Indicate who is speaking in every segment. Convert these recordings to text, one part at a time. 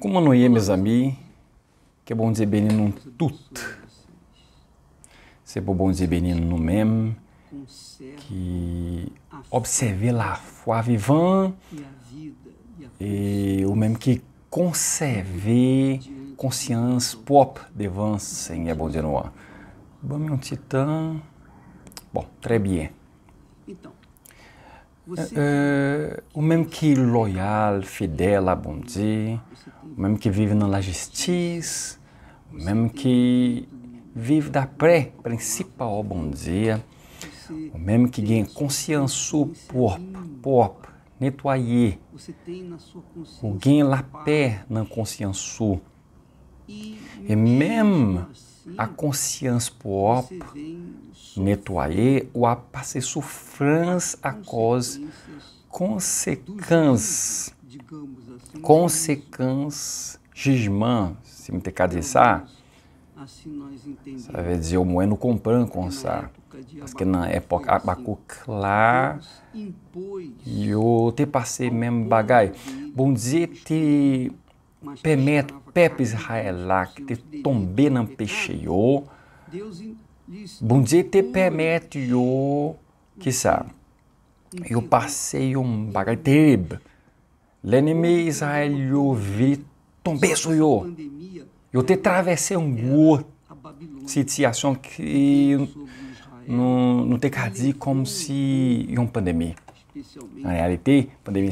Speaker 1: Como meus amigos, que é bom dizer benino num tut, se é bom dizer benino no mem, que observer la foi vivant e o mesmo que conserve consciência propre devant Seigneur bon Dieu noir. Bom, um titã. Bom, très bien. Então, você... Eh, eh, o mesmo que loyal, fidel a bom dizer mesmo que vive no o mesmo que vive da pré, principal bom dia, o mesmo que ganha consciência pop por nettoyer, o ganha lá pé na consciência, e mesmo a consciência própria ou a passar sofrência a cause consequência digamos assim. Consequência, gismã, se me tecadissar. Então, assim nós entendemos. vai dizer, o moeno comprando com sa. Porque na época, Abacuc lá. E o te passei mesmo bagai. Bom dizer, te permite pep Israelá, que te tombe não peixeou. Bom dizer, te permite eu, que sabe. Eu passei um bagai terrível. Lenime Israel, eu vi tombeço, eu. Eu te travessei um gol. Situação que não te cadê como se si é uma pandemia. Na realidade, pandemia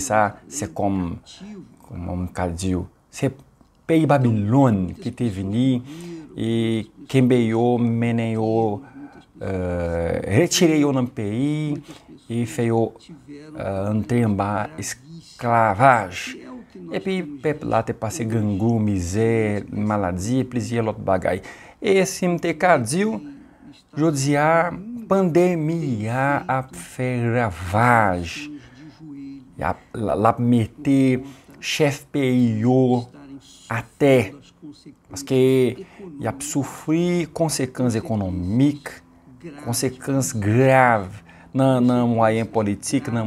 Speaker 1: é como, como um cadê. Se é pei Babilônia que te vini e quem veio, meneio, eh, retirei o nome eh, pei e feio uh, entrei em e Epi peplate passe gangu, miser, maladia, plisia lot bagai esse te kadil, jodzia pandemia ap ferravage. Lap meter chef pio até. que yap sofrer consequências econômicas, consequências grave. nan mwayen politik, nan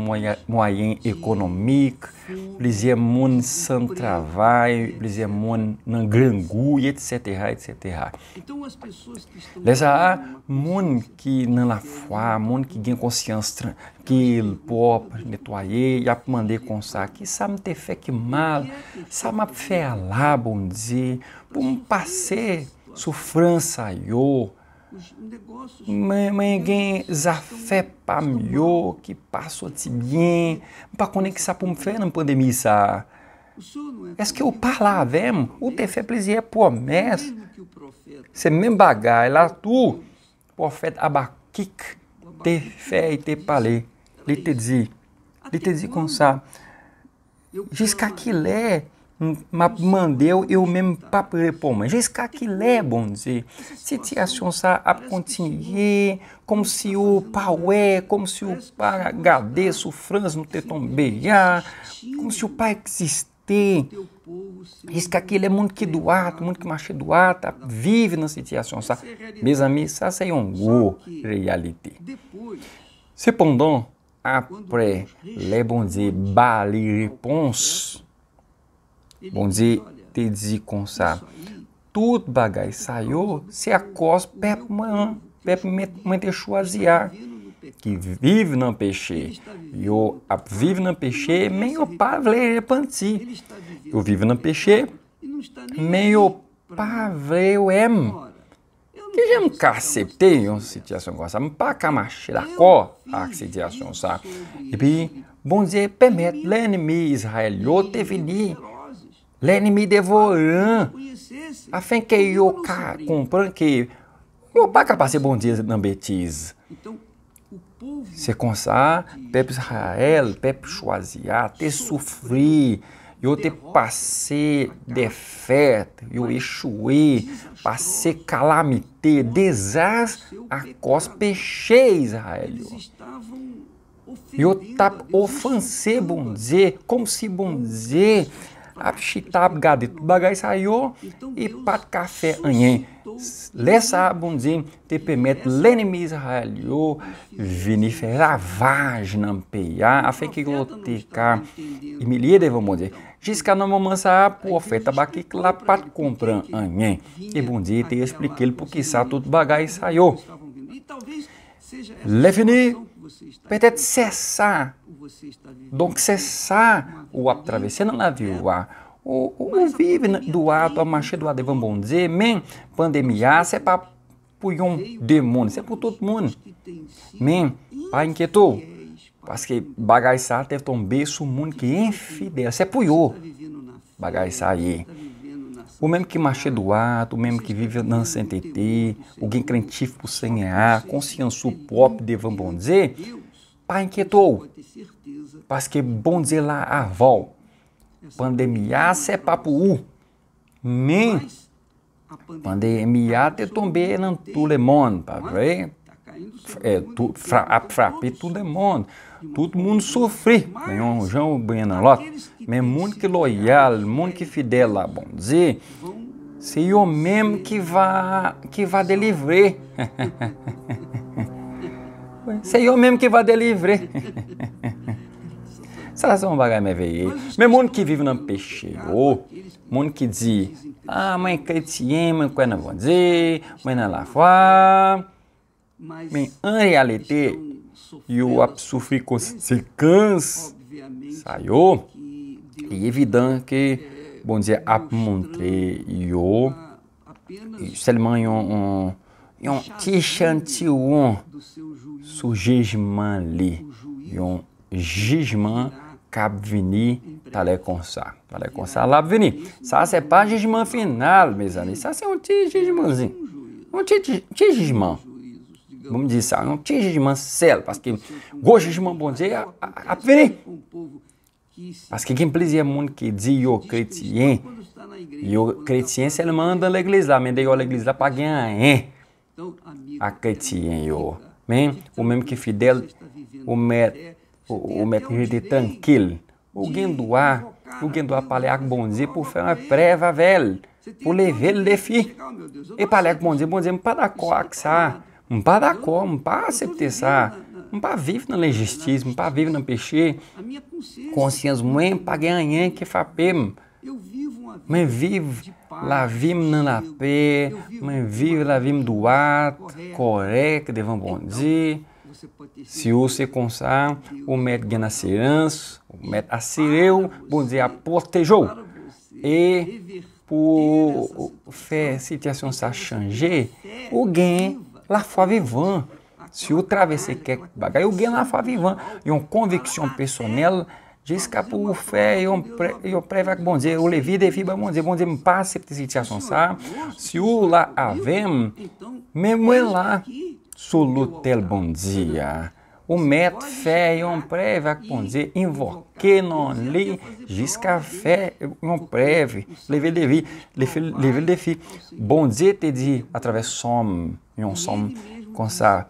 Speaker 1: mwayen ekonomik, plize moun san travay, plize moun nan grangou, et seteha, et seteha. Leza a, moun ki nan la fwa, moun ki gen konsyans tran, ki l pop, netwaye, yap mande konsa ki, sa mte fek mal, sa map fe ala bon dizi, pou mpase sou fransa yo, Ninguém zafé para melhor que passou de bem para conectar para um fé na pandemia. É, é que eu falar, vem o é te fé plezier é promessa mês. Você me bagai tu profeta Abakik te fé e te palê. Lhe te diz, lhe te diz com sa. Diz que aquilo mandei eu mesmo pas répondre. Jusqu'à qu'il est bon Dieu. Situation ça a continué tá como se o pau é, tá como se o pas regardé souffrance nous t'est tombé como se o pas existait. Jusqu'à qu'il est monde que doit, monde que marche doit, vive na situação, ça. Mes amis, ça c'est une grosse réalité. Cependant, après les bon Dieu, bah, les Bom dizer, te desenconçar. Tudo bagai saiu, se acos pep man, pep mentexuaziar. Que vive no peixe. Eu vive no peixe, meio pavleire panti. Eu vivo no peixe, meio pavleio em. É, que já me é caceptei, um é. situação gosta, me pa co a situação sabe. E bom dizer, permite, lene-me, Israel, eu te vini. Lene me a, afim que eu compran que. Eu pa passei bom dia na Betiz. Então, se consar, pep Israel, pep ter te sofri, eu te passei defeto, eu exuei, passei calamité, desastre, a cos pechei Israel. Eu tap ofensei, bom dizer, como se bom dizer, apchitab tudo bagay saiu então e pat café anhem. Lessa bunzim te permite l'ennemi israelio vinifer lavage nam peia a fe que gloteca e milie de vamos dizer. Jusqu'à então, não mamança profeta baqui lá pat comprar anhem. E dia te expliquei porque sa tudo bagay saiu. Levini, peut-être cessar Donc cessar o a travessia na viua. É o, o vive do ato, a marcha do ato, vão bom dizer, men, pandemia, se é para um demônio, se é para todo mundo. Men, para inquietou, parce que bagaçá teve um beijo mundo que infidel, se é puyo, tá bagaçá aí. Tá o mesmo que marcha do ato, o mesmo que tá vive na CNTT, alguém crentífico sem EA, consciência pop, devam bom dizer, pai inquietou parce que bonze la avó. Pandemia se papu. Men. Pandemia te tombe nan tout le monde, pas vrai? Tá é, tu, fra, frappe tout le monde. Todo mundo sofre. Nenhum João Bena Lot. Mas muito que loyal, muito que fidel bom dizer Se eu mesmo que vá que vá deliver. Se eu mesmo que vá deliver. la bon se mou bagay mè veye. Mè moun ki vive nan peche yo, moun ki di, a, mwen kretien, mwen kwen nan vondi, mwen nan la fwa, mwen an realite, yo ap soufri konsekans, sa yo, e evidant ki bondi ap montre yo, selman yon ki chanti woun sou jejman li, yon jejman Capvini Taleconsá. Taleconsá Labvini. Ça, c'est pas jugement final, meus amis. Ça, c'est é um petit jugementzinho. Um petit, Vamos dizer ça. Um petit jugement sel. Parce que, gros jugement, bon Dieu, Capvini. Parce que quem plizia é monde que dit yo chrétien, yo tá chrétien, c'est le monde dans l'église là, mais d'ailleurs l'église là pas hein? Então, a chrétien yo. Même, o mesmo então, que é Fidel, o médico o, o métier de o guindoá, o guindoá palhac bonzi por faire uma preva velho, pour lever le défi. E palhac bonzi, bonzi, não para dar um não para dar um não para aceitar ça, não para viver na legistismo, não para viver na peixe, consciência mãe, para ganhar que fapem. Mas vive la vim na pé, mas vive lá vive do ato, correto, devam bom dia se consar, o met ganacerans, o met acireu, bom dizer, a E por fé situação ça changer, o gen lá foi vivant. Se o travessé quer bagar o gen lá foi vivant. E uma convicção personnelle, jusqu'à pour faire e o bon Dieu, ou o de fibre bon bom bon bom pas cette situation ça. Se o lá avem, então, mesmo é lá, sou loutel bondzi ya. Ou met fe yon preve ak bondzi, invoke nan li, jiska fe yon preve, levelevi, levelevi. Bondzi te di, atraves som, yon som, konsa,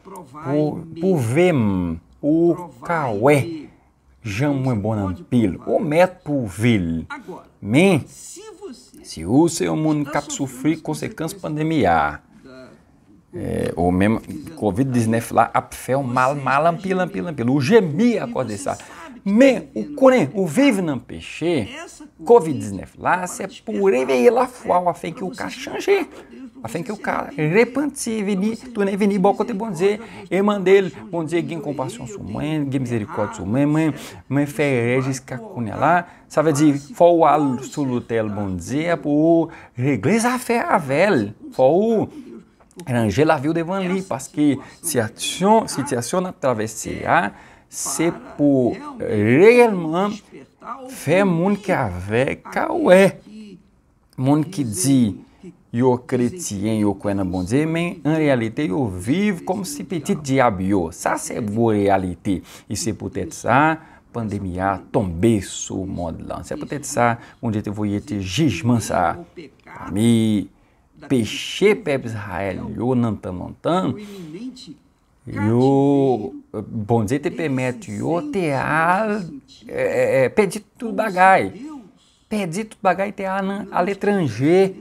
Speaker 1: pou vemen, ou kawè, jan mwen bonan pil, ou met pou vil. Men, si ou se yon moun kap soufri, konsekans pandemi ya, é, ou mesmo Covid desnefilar, né, apfel, mal, mal pilam, pilam, pilam, o gemia acordessar. Me, o coren, o vive não peixe, Covid né, lá, se é pure veio lá fual, a fé que o cachange, a fé que o cara repente vini, tu nem né, vini, bocote bom dizer, e mandei, bom dizer, guim compaixão sua mãe, guim misericórdia sua mãe, mãe, mãe fé regis cacunha lá, sabe de, foi o aluno sulutel bom dizer, é pô, reglês a fé a velho, foi o Ranje lavi ou devan li, paske si ti asyon a travese ya, se pou reyelman fe moun ki ave ka ou e. Moun ki di, yo kretien, yo kwenan bonze, men en bon realite yo viv kom si petit diabyo. Sa se pou realite. E se pou tete sa, pandemi a tombe sou mod lan. Se pou tete sa, moun jete vou jete jizman sa. Ami, Peixe Pepe Israel o Montan, é, é, é, o bom dizer, te permite, eu te a é, pedi tudo bagai, pedido tudo bagai te a, na, né? a letranger,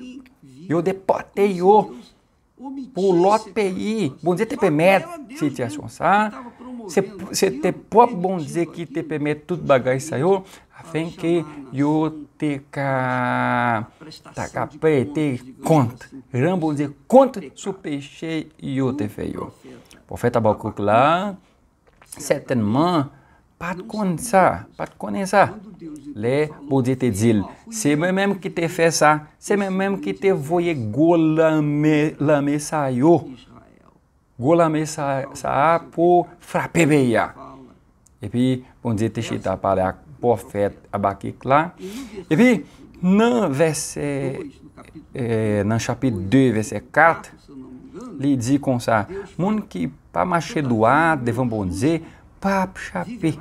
Speaker 1: o deportei eu por lot PI, bom dizer, te permite, se te assonsar, Se te po ap bon ze ki te peme tout bagay sa yo, afen ke yo te ka prete kont. Ran bon ze kont sou peche yo te fe yo. Po fet tabakouk la, setenman pat konen sa, pat konen sa. Le bon ze te dizil, se men menm ki te fe sa, se men menm ki te voye go la me sa yo. Golame sa, sa pou frape be ya. Epi, bonze te chita pale ak profet Abakik la. Epi, nan verse, eh, nan 2, verse 4, li diz kon sa, moun ki pa mache doat devan bonze, pa ap chape.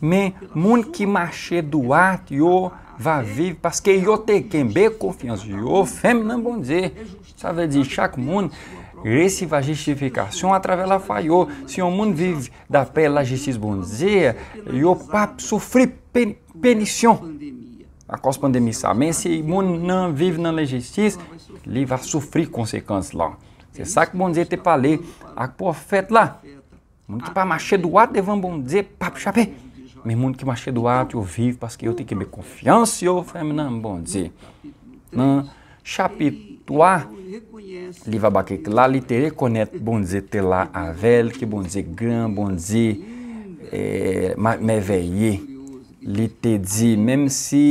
Speaker 1: Men, moun ki mache doat yo va viv, paske yo te kenbe konfians yo, fem nan bonze. Sa ve di, chak moun, esse vai justificar. Se uma travela falhou, se o mundo vive da da justiça bonzia, e o papo sofre penição. a a pandemia, sabe? Se o mundo não vive na justiça, ele vai sofrer consequências lá. Você sabe que bom dizer para ler a profeta lá, mundo que para machar do ato, devem bom dizer, papo chapé. Meu mundo que machar do ato, eu vivo, porque eu tenho que ter confiança, eu falo, não, bom dizer. Não, chapitwa li va bakek la, li te rekonet bon ze te la avel, ki bon ze gran, bon ze e, me veye, li te di, mem si,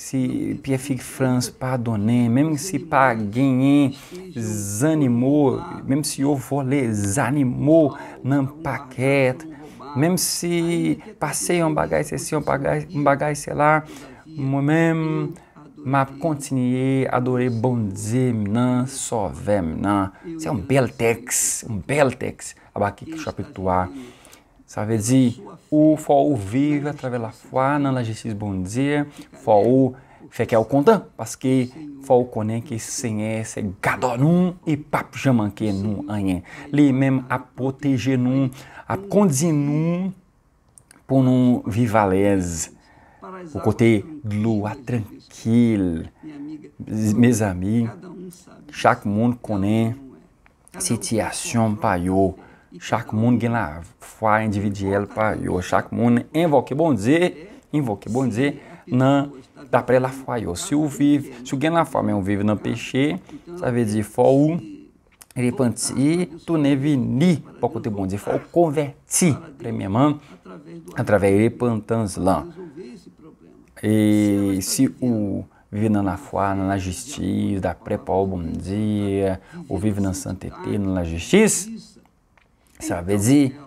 Speaker 1: si pyefik frans pa donen, mem si pa genyen, zanimou, mem si yo vo le zanimou, nan pa ket, mem si pasey an bagay se se, an bagay se la, mem se, map kontinye adore bondze mnan sove mnan. Se an bel teks, an bel teks, aba ki kishapitwa. Sa vezi, ou fwa ou vive atreve la fwa nan la jesis bondze, fwa ou feke al kontan, paske fwa ou konen ke senye se gado nun e pap jamanke nun anye. Li men apoteje nun, ap kontzin nun pou nun vivalese. o côté loi tranquille. Mes amis, chaque monde connaît situation pa yo. Chaque monde gen la foi individuelle pa yo. Chaque monde invoque bon Dieu, invoque bon Dieu nan d'après la foi yo. Se ou vive, se ou gen la foi, men ou vive nan péché, ça veut dire faut ou repentir, tourner vini pour côté bon Dieu, faut convertir premièrement através repentance là. E se o vive na Nafuá, na Justiça, da Prepol, bom dia, ou vive na Santeté, na Justiça, sabe então, dizer,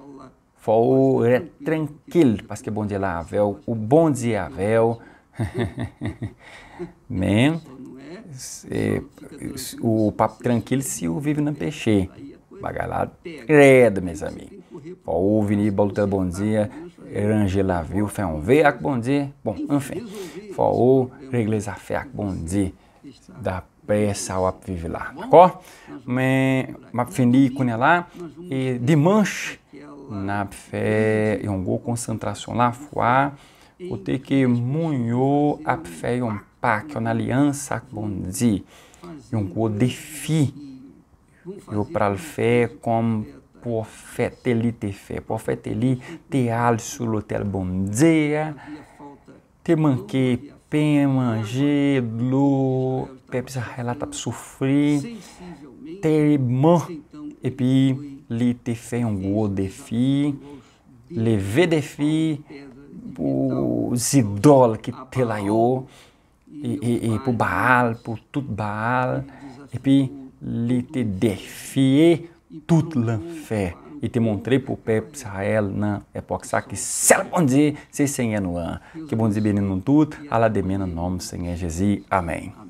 Speaker 1: for é tranquilo, porque bom dia lá, Avel, o bom dia, Avel. men, é é, o papo tranquilo se o vive na peixe, Bagalá credo, meus amigos. Ó, o Vini Baluta, é bom dia. Erangela Viu, um Veac, bom dia. Bom, enfim. Ó, o Reglesa Feac, bom dia. Da peça ao vive lá, d'accord? Mas, mas fini lá e de manche na fé e um gol concentração lá foi o te que munhou a fé e um pacto na aliança bom dia e um gol defi yo pral fè kom pou a fè te li te fè. Pou a fè te li te al sou lo tel bomdzea, te manke pen manje blou, pep se relata p soufri, te man, epi li te fè yon gwo defi, li ve defi pou zidol ki telay yo, e, e, e pou baal, pou tout baal, epi, te l'ité toute fé e te montrei pro pep Israel na época que ser bom dia, se sem é no Que bom dia, benino tudo, ala de mena nome, Senhor Jesus. Amém.